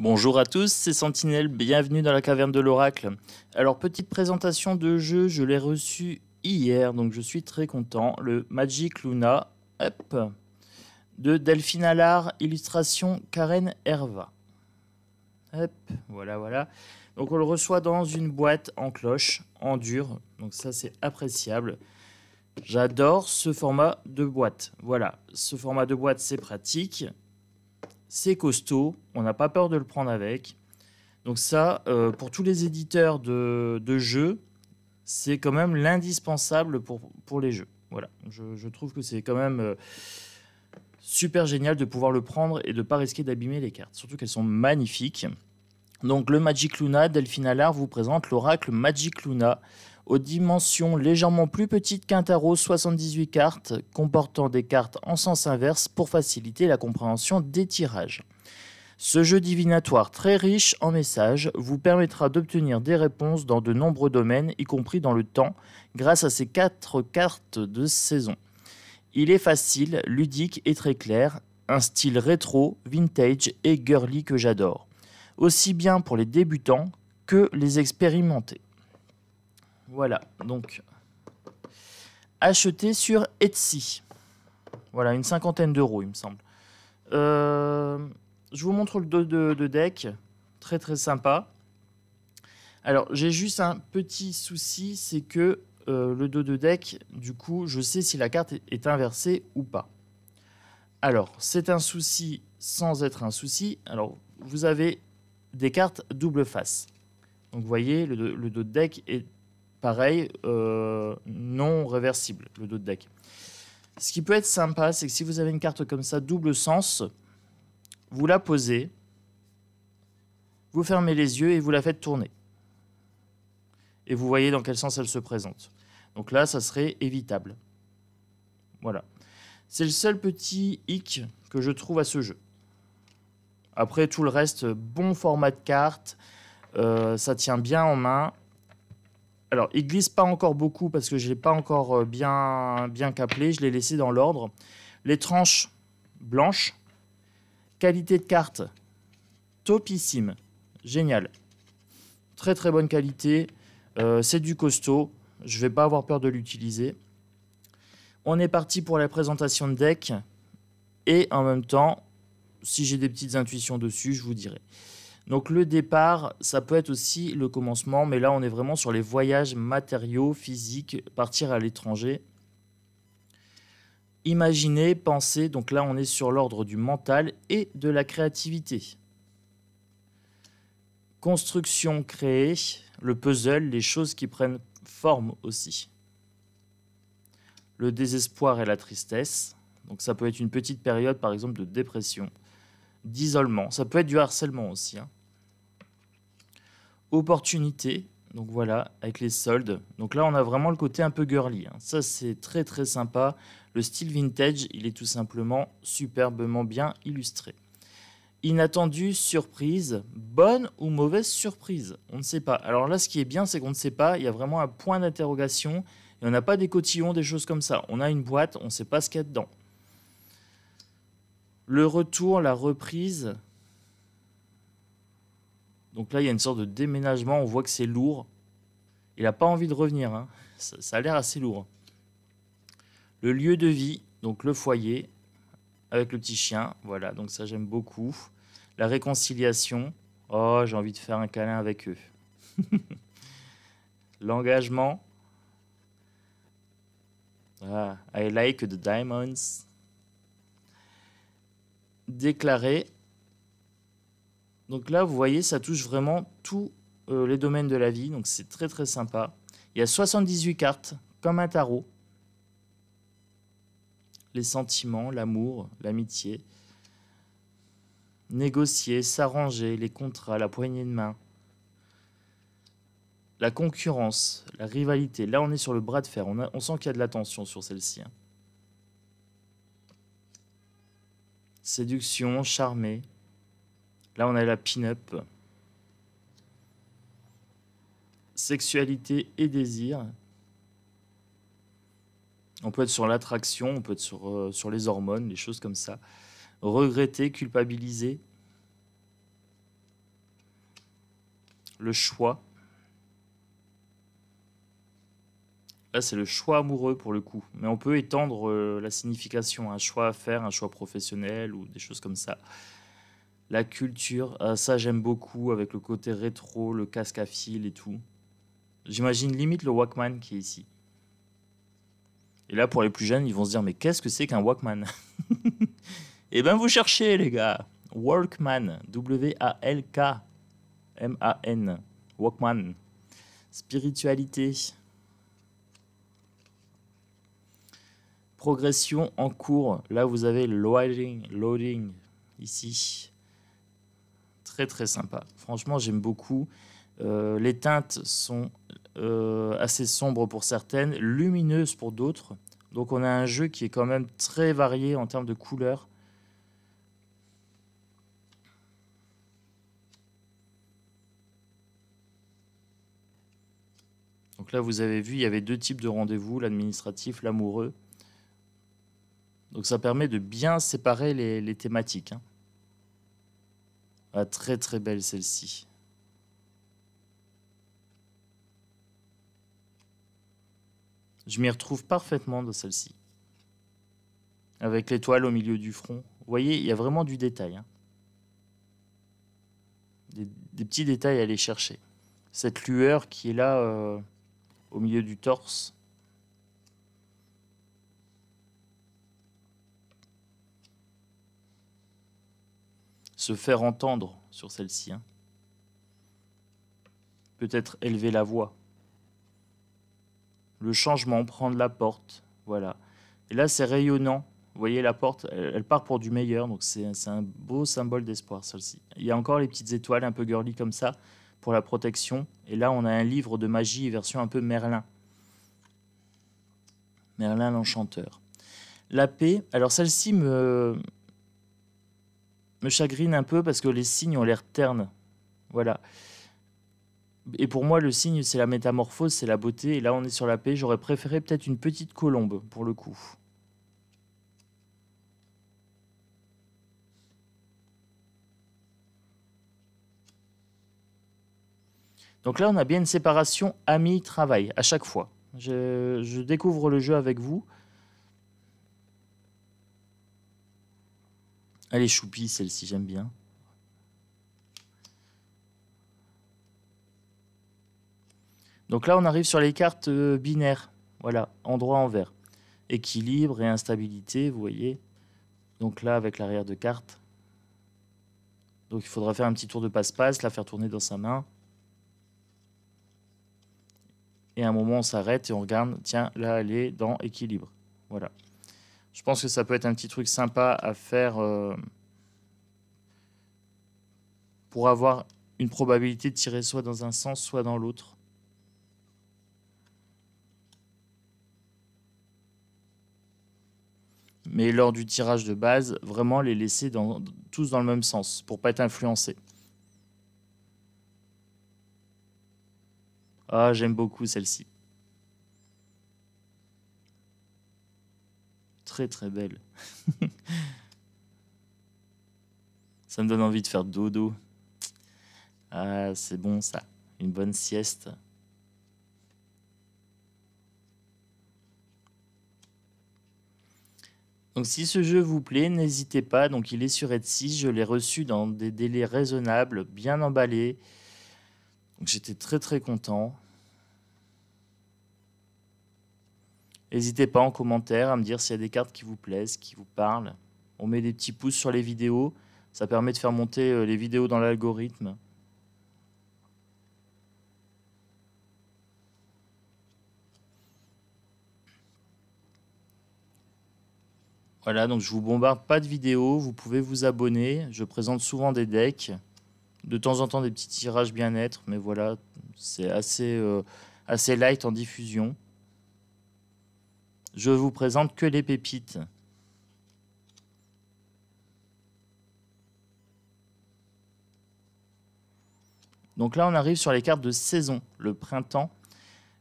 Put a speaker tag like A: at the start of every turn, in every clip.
A: Bonjour à tous, c'est Sentinelle, bienvenue dans la caverne de l'oracle. Alors petite présentation de jeu, je l'ai reçu hier, donc je suis très content. Le Magic Luna, de Delphine Allard, illustration Karen Herva. voilà, voilà. Donc on le reçoit dans une boîte en cloche, en dur, donc ça c'est appréciable. J'adore ce format de boîte. Voilà, ce format de boîte c'est pratique c'est costaud, on n'a pas peur de le prendre avec. Donc ça, euh, pour tous les éditeurs de, jeux, c'est quand même l'indispensable pour, pour les jeux. Voilà, je, trouve que c'est quand même euh, super génial de pouvoir le prendre et de ne pas risquer d'abîmer les cartes, surtout qu'elles sont magnifiques. Donc le Magic Luna, Delphine Allard vous présente l'oracle Magic Luna aux dimensions légèrement plus petites qu'un tarot 78 cartes, comportant des cartes en sens inverse pour faciliter la compréhension des tirages. Ce jeu divinatoire très riche en messages vous permettra d'obtenir des réponses dans de nombreux domaines, y compris dans le temps, grâce à ces quatre cartes de saison. Il est facile, ludique et très clair, un style rétro, vintage et girly que j'adore, aussi bien pour les débutants que les expérimentés. Voilà, donc acheté sur Etsy. Voilà, une cinquantaine d'euros, il me semble. Euh, je vous montre le dos de, deck. Très très sympa. Alors, j'ai juste un petit souci, c'est que euh, le dos de deck, du coup, je sais si la carte est inversée ou pas. Alors, c'est un souci sans être un souci. Alors, vous avez des cartes double face. Donc, vous voyez, le, le dos de deck est pareil, euh, non réversible, le dos de deck. Ce qui peut être sympa, c'est que si vous avez une carte comme ça, double sens, vous la posez, vous fermez les yeux et vous la faites tourner. Et vous voyez dans quel sens elle se présente. Donc là, ça serait évitable. Voilà. C'est le seul petit hic que je trouve à ce jeu. Après tout le reste, bon format de carte, euh, ça tient bien en main alors, il glisse pas encore beaucoup parce que je l'ai pas encore euh, bien, bien caplé. Je l'ai laissé dans l'ordre. Les tranches blanches. Qualité de carte topissime. Génial. Très très bonne qualité. Euh, c'est du costaud. Je vais pas avoir peur de l'utiliser. On est parti pour la présentation de deck. Et en même temps, si j'ai des petites intuitions dessus, je vous dirai. Donc le départ, ça peut être aussi le commencement, mais là on est vraiment sur les voyages matériaux, physiques, partir à l'étranger. Imaginer, penser, donc là on est sur l'ordre du mental et de la créativité. Construction, créer, le puzzle, les choses qui prennent forme aussi. Le désespoir et la tristesse, donc ça peut être une petite période par exemple de dépression, d'isolement, ça peut être du harcèlement aussi. Hein opportunité. Donc voilà, avec les soldes. Donc là, on a vraiment le côté un peu girly. Hein. Ça, c'est très très sympa. Le style vintage, il est tout simplement superbement bien illustré. Inattendu, surprise, bonne ou mauvaise surprise, on ne sait pas. Alors là, ce qui est bien, c'est qu'on ne sait pas. Il y a vraiment un point d'interrogation. Et on n'a pas des cotillons, des choses comme ça. On a une boîte, on ne sait pas ce qu'il y a dedans. Le retour, la reprise, donc là, il y a une sorte de déménagement. On voit que c'est lourd. Il n'a pas envie de revenir. Hein. Ça, a l'air assez lourd. Le lieu de vie, donc le foyer, avec le petit chien. Voilà, donc ça, j'aime beaucoup. La réconciliation. Oh, j'ai envie de faire un câlin avec eux. L'engagement. Ah, I like the diamonds. Déclarer donc là, vous voyez, ça touche vraiment tous euh, les domaines de la vie. Donc c'est très très sympa. Il y a 78 cartes, comme un tarot. Les sentiments, l'amour, l'amitié. Négocier, s'arranger, les contrats, la poignée de main. La concurrence, la rivalité. Là, on est sur le bras de fer. On, sent qu'il y a de la tension sur celle-ci. Hein. Séduction, charmer, Là, on a la pin-up. Sexualité et désir. On peut être sur l'attraction, on peut être euh, sur, les hormones, des choses comme ça. Regretter, culpabiliser. Le choix. Là, c'est le choix amoureux pour le coup. Mais on peut étendre euh, la signification, un choix à faire, un choix professionnel ou des choses comme ça la culture, euh, ça j'aime beaucoup avec le côté rétro, le casque à fil et tout. J'imagine limite le Walkman qui est ici. Et là, pour les plus jeunes, ils vont se dire Mais qu'est-ce que c'est qu'un Walkman Eh ben, vous cherchez, les gars Walkman, W-A-L-K-M-A-N, Walkman. Spiritualité. Progression en cours. Là, vous avez loading, loading, ici très sympa. Franchement, j'aime beaucoup. Euh, les teintes sont euh, assez sombres pour certaines, lumineuses pour d'autres. Donc on a un jeu qui est quand même très varié en termes de couleurs. Donc là, vous avez vu, il y avait deux types de rendez-vous, l'administratif, l'amoureux. Donc ça permet de bien séparer les, thématiques. Hein. Ah, très très belle celle-ci. Je m'y retrouve parfaitement de celle-ci. Avec l'étoile au milieu du front. voyez, il y a vraiment du détail. Hein. Des, petits détails à aller chercher. Cette lueur qui est là euh, au milieu du torse. se faire entendre sur celle-ci. Hein. Peut-être élever la voix. Le changement, prendre la porte. Voilà. Et là, c'est rayonnant. Vous voyez, la porte, elle, part pour du meilleur. Donc, c'est un beau symbole d'espoir, celle-ci. Il y a encore les petites étoiles un peu girly comme ça pour la protection. Et là, on a un livre de magie, version un peu Merlin. Merlin l'Enchanteur. La paix, alors celle-ci me, me chagrine un peu parce que les signes ont l'air ternes. Voilà. Et pour moi, le signe, c'est la métamorphose, c'est la beauté. Et là, on est sur la paix. J'aurais préféré peut-être une petite colombe, pour le coup. Donc là, on a bien une séparation ami-travail à chaque fois. Je, je, découvre le jeu avec vous. Elle est choupie, celle-ci, j'aime bien. Donc là, on arrive sur les cartes euh, binaires. Voilà, endroit en vert. Équilibre et instabilité, vous voyez. Donc là, avec l'arrière de carte. Donc il faudra faire un petit tour de passe-passe, la faire tourner dans sa main. Et à un moment, on s'arrête et on regarde, tiens, là, elle est dans équilibre. Voilà. Je pense que ça peut être un petit truc sympa à faire euh, pour avoir une probabilité de tirer soit dans un sens, soit dans l'autre. Mais lors du tirage de base, vraiment les laisser tous dans le même sens pour pas être influencé. Ah, j'aime beaucoup celle-ci. très très belle. ça me donne envie de faire dodo. Ah, c'est bon ça, une bonne sieste. Donc si ce jeu vous plaît, n'hésitez pas, donc il est sur Etsy, je l'ai reçu dans des délais raisonnables, bien emballé. Donc j'étais très très content. N'hésitez pas en commentaire à me dire s'il y a des cartes qui vous plaisent, qui vous parlent. On met des petits pouces sur les vidéos. Ça permet de faire monter euh, les vidéos dans l'algorithme. Voilà, donc je vous bombarde pas de vidéos, vous pouvez vous abonner. Je présente souvent des decks, de temps en temps des petits tirages bien-être, mais voilà, c'est assez, euh, assez light en diffusion je vous présente que les pépites. Donc là, on arrive sur les cartes de saison, le printemps.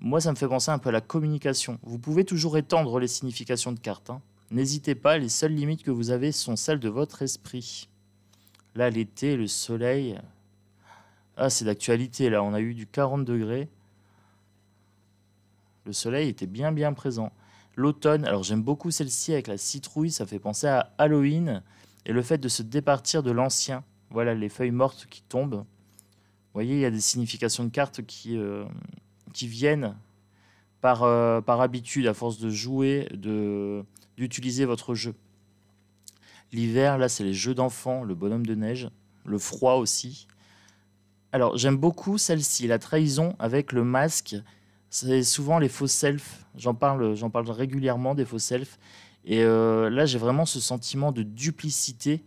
A: Moi, ça me fait penser un peu à la communication. Vous pouvez toujours étendre les significations de cartes. Hein. N'hésitez pas, les seules limites que vous avez sont celles de votre esprit. Là, l'été, le soleil. Ah, c'est d'actualité, là. On a eu du 40 degrés. Le soleil était bien, bien présent l'automne. Alors j'aime beaucoup celle-ci avec la citrouille, ça fait penser à Halloween et le fait de se départir de l'ancien. Voilà les feuilles mortes qui tombent. Vous voyez, il y a des significations de cartes qui, euh, qui viennent par, euh, par habitude, à force de jouer, de, d'utiliser votre jeu. L'hiver, là, c'est les jeux d'enfants, le bonhomme de neige, le froid aussi. Alors, j'aime beaucoup celle-ci, la trahison avec le masque c'est souvent les faux selfs. J'en parle, j'en parle régulièrement des faux selfs. Et euh, là, j'ai vraiment ce sentiment de duplicité.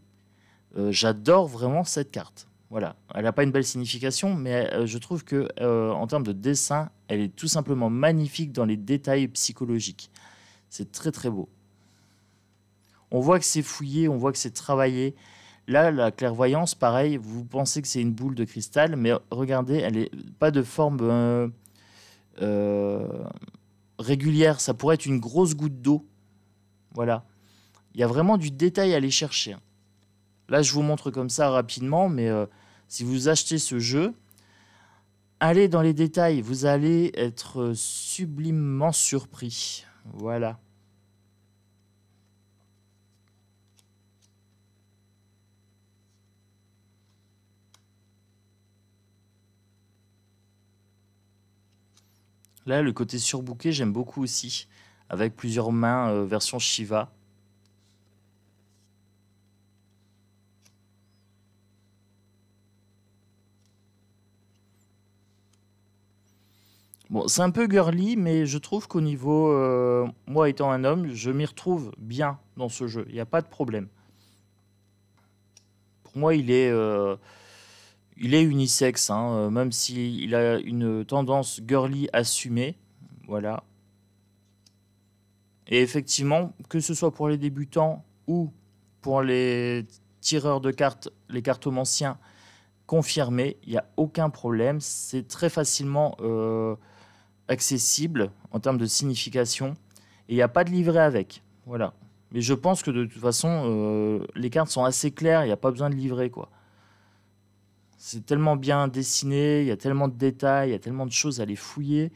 A: Euh, j'adore vraiment cette carte. Voilà, elle n'a pas une belle signification, mais euh, je trouve que en termes de dessin, elle est tout simplement magnifique dans les détails psychologiques. C'est très très beau. On voit que c'est fouillé, on voit que c'est travaillé. Là, la clairvoyance, pareil, vous pensez que c'est une boule de cristal, mais regardez, elle n'est pas de forme euh, régulière, ça pourrait être une grosse goutte d'eau. Voilà. Il y a vraiment du détail à aller chercher. Là, je vous montre comme ça rapidement, mais euh, si vous achetez ce jeu, allez dans les détails, vous allez être euh, sublimement surpris. Voilà. Là, le côté surbooké, j'aime beaucoup aussi, avec plusieurs mains euh, version Shiva. Bon, c'est un peu girly, mais je trouve qu'au niveau, euh, moi étant un homme, je m'y retrouve bien dans ce jeu. Il n'y a pas de problème. Pour moi, il est... Euh, il est unisexe, hein, euh, même s'il a une tendance girly assumée. Voilà. Et effectivement, que ce soit pour les débutants ou pour les tireurs de cartes, les cartomanciens confirmés, il n'y a aucun problème. C'est très facilement euh, accessible en termes de signification. Et il n'y a pas de livret avec. Voilà. Mais je pense que de toute façon, euh, les cartes sont assez claires, il n'y a pas besoin de livret, quoi. C'est tellement bien dessiné, il y a tellement de détails, il y a tellement de choses à les fouiller.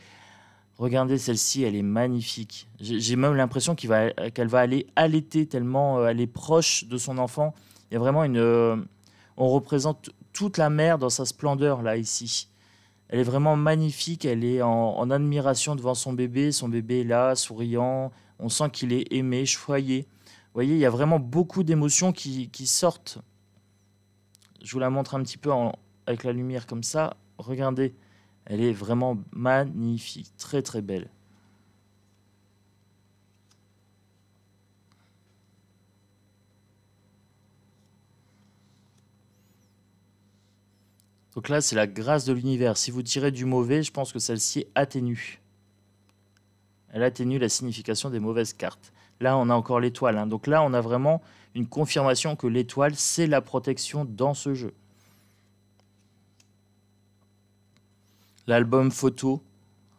A: Regardez celle-ci, elle est magnifique. J'ai même l'impression qu'elle va, va aller allaiter tellement euh, elle est proche de son enfant. Il y a vraiment une... Euh, on représente toute la mère dans sa splendeur là ici. Elle est vraiment magnifique, elle est en, admiration devant son bébé. Son bébé est là, souriant. On sent qu'il est aimé, choyé. Vous voyez, il y a vraiment beaucoup d'émotions qui sortent je vous la montre un petit peu avec la lumière comme ça. Regardez, elle est vraiment magnifique, très très belle. Donc là, c'est la grâce de l'univers. Si vous tirez du mauvais, je pense que celle-ci atténue. Elle atténue la signification des mauvaises cartes. Là, on a encore l'étoile. Hein. Donc là, on a vraiment une confirmation que l'étoile, c'est la protection dans ce jeu. L'album photo.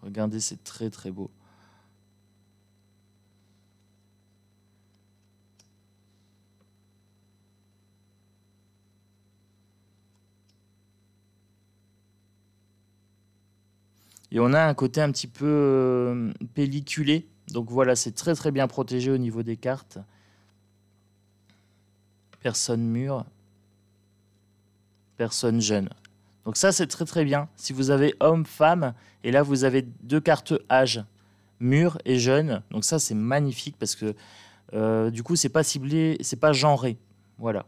A: Regardez, c'est très très beau. Et on a un côté un petit peu euh, pelliculé donc voilà, c'est très très bien protégé au niveau des cartes. Personne mûre. Personne jeune. Donc ça, c'est très très bien. Si vous avez homme-femme, et là, vous avez deux cartes âge, mûr et jeune. Donc ça, c'est magnifique parce que euh, du coup, c'est pas ciblé, c'est pas genré. Voilà.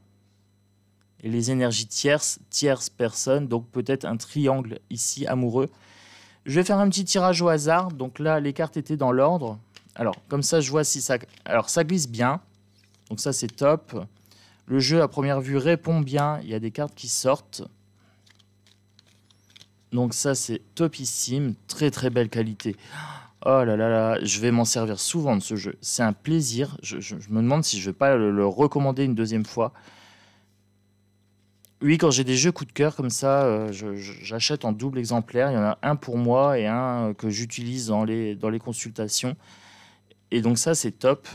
A: Et les énergies tierces, tierces personnes, donc peut-être un triangle ici amoureux. Je vais faire un petit tirage au hasard. Donc là, les cartes étaient dans l'ordre. Alors, comme ça, je vois si ça... Alors, ça glisse bien. Donc ça, c'est top. Le jeu, à première vue, répond bien. Il y a des cartes qui sortent. Donc ça, c'est topissime. Très, très belle qualité. Oh là là là, je vais m'en servir souvent de ce jeu. C'est un plaisir. Je, me demande si je ne vais pas le, recommander une deuxième fois. Oui, quand j'ai des jeux coup de cœur comme ça, euh, j'achète en double exemplaire. Il y en a un pour moi et un que j'utilise dans dans les consultations. Et donc ça, c'est top.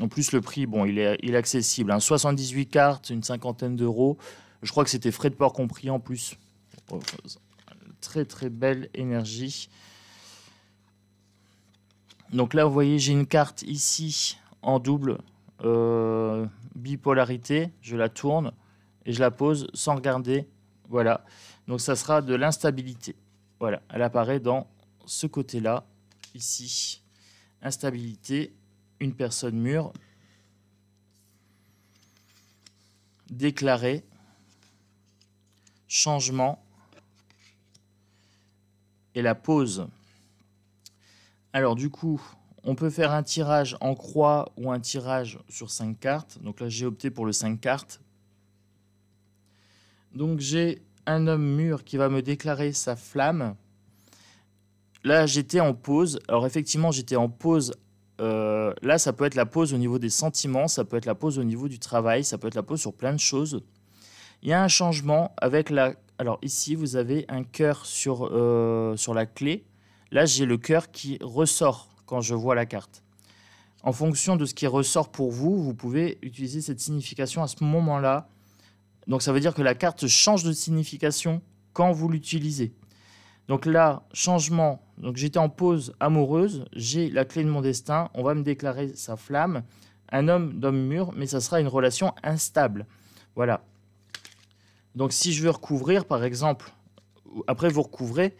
A: En plus, le prix, bon, il est, accessible. 78 hein. cartes, une cinquantaine d'euros. Je crois que c'était frais de port compris en plus. Oh, très très belle énergie. Donc là, vous voyez, j'ai une carte ici en double euh, bipolarité. Je la tourne et je la pose sans regarder. Voilà. Donc ça sera de l'instabilité. Voilà, elle apparaît dans ce côté-là, ici instabilité, une personne mûre, déclarer, changement et la pause. Alors du coup, on peut faire un tirage en croix ou un tirage sur cinq cartes. Donc là, j'ai opté pour le 5 cartes. Donc j'ai un homme mûr qui va me déclarer sa flamme là, j'étais en pause. Alors, effectivement, j'étais en pause. Euh, là, ça peut être la pause au niveau des sentiments, ça peut être la pause au niveau du travail, ça peut être la pause sur plein de choses. Il y a un changement avec la. Alors, ici, vous avez un cœur sur, euh, sur la clé. Là, j'ai le cœur qui ressort quand je vois la carte. En fonction de ce qui ressort pour vous, vous pouvez utiliser cette signification à ce moment-là. Donc, ça veut dire que la carte change de signification quand vous l'utilisez. Donc là, changement. Donc j'étais en pause amoureuse, j'ai la clé de mon destin, on va me déclarer sa flamme, un homme d'homme mûr, mais ça sera une relation instable. Voilà. Donc si je veux recouvrir, par exemple, après vous recouvrez,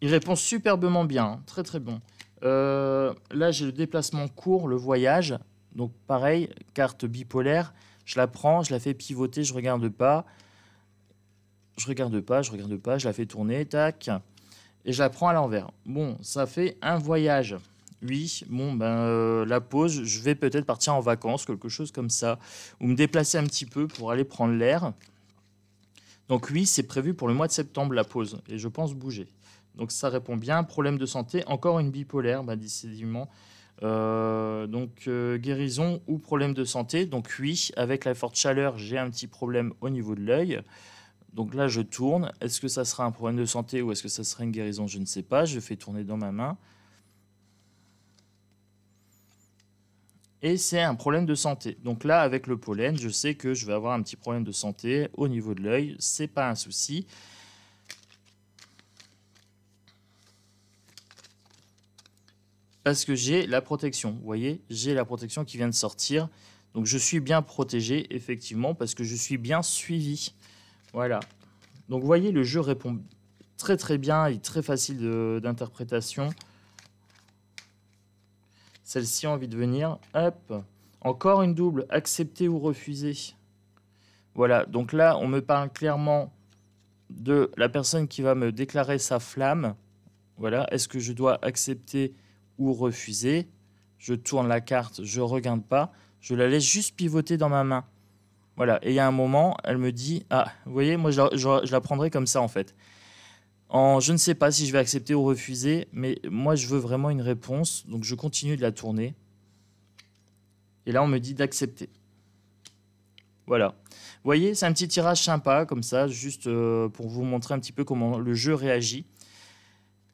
A: il répond superbement bien, hein. très très bon. Euh, là j'ai le déplacement court, le voyage, donc pareil, carte bipolaire, je la prends, je la fais pivoter, je regarde pas, je regarde pas, je regarde pas, je la fais tourner, tac, et je la prends à l'envers. Bon, ça fait un voyage. Oui, bon, ben, euh, la pause, je vais peut-être partir en vacances, quelque chose comme ça, ou me déplacer un petit peu pour aller prendre l'air. Donc oui, c'est prévu pour le mois de septembre, la pause, et je pense bouger. Donc ça répond bien. Problème de santé, encore une bipolaire, ben, décidément. Euh, donc euh, guérison ou problème de santé. Donc oui, avec la forte chaleur, j'ai un petit problème au niveau de l'œil. Donc là, je tourne. Est-ce que ça sera un problème de santé ou est-ce que ça sera une guérison Je ne sais pas. Je fais tourner dans ma main. Et c'est un problème de santé. Donc là, avec le pollen, je sais que je vais avoir un petit problème de santé au niveau de l'œil. C'est pas un souci. Parce que j'ai la protection. Vous voyez, j'ai la protection qui vient de sortir. Donc je suis bien protégé, effectivement, parce que je suis bien suivi. Voilà. Donc vous voyez, le jeu répond très très bien, et très facile d'interprétation. Celle-ci, a envie de venir. Hop. Encore une double, accepter ou refuser. Voilà, donc là, on me parle clairement de la personne qui va me déclarer sa flamme. Voilà, est-ce que je dois accepter ou refuser Je tourne la carte, je regarde pas, je la laisse juste pivoter dans ma main. Voilà, et il y a un moment, elle me dit Ah, vous voyez, moi je la, prendrai comme ça en fait. En, je ne sais pas si je vais accepter ou refuser, mais moi je veux vraiment une réponse, donc je continue de la tourner. Et là, on me dit d'accepter. Voilà. Vous voyez, c'est un petit tirage sympa comme ça, juste euh, pour vous montrer un petit peu comment le jeu réagit.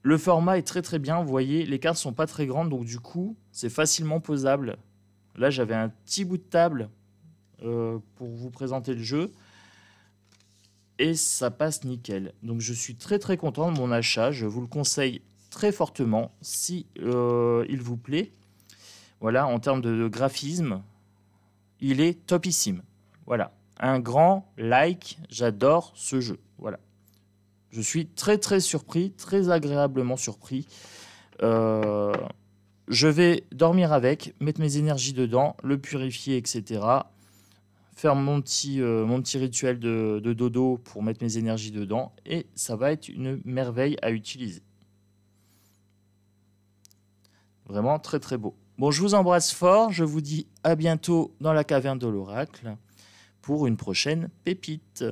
A: Le format est très très bien, vous voyez, les cartes sont pas très grandes, donc du coup, c'est facilement posable. Là, j'avais un petit bout de table euh, pour vous présenter le jeu. Et ça passe nickel. Donc je suis très très content de mon achat. Je vous le conseille très fortement si euh, il vous plaît. Voilà, en termes de graphisme, il est topissime. Voilà, un grand like, j'adore ce jeu. Voilà. Je suis très très surpris, très agréablement surpris. Euh, je vais dormir avec, mettre mes énergies dedans, le purifier, etc faire mon petit, euh, mon petit rituel de, de, dodo pour mettre mes énergies dedans et ça va être une merveille à utiliser. Vraiment très très beau. Bon, je vous embrasse fort, je vous dis à bientôt dans la caverne de l'oracle pour une prochaine pépite.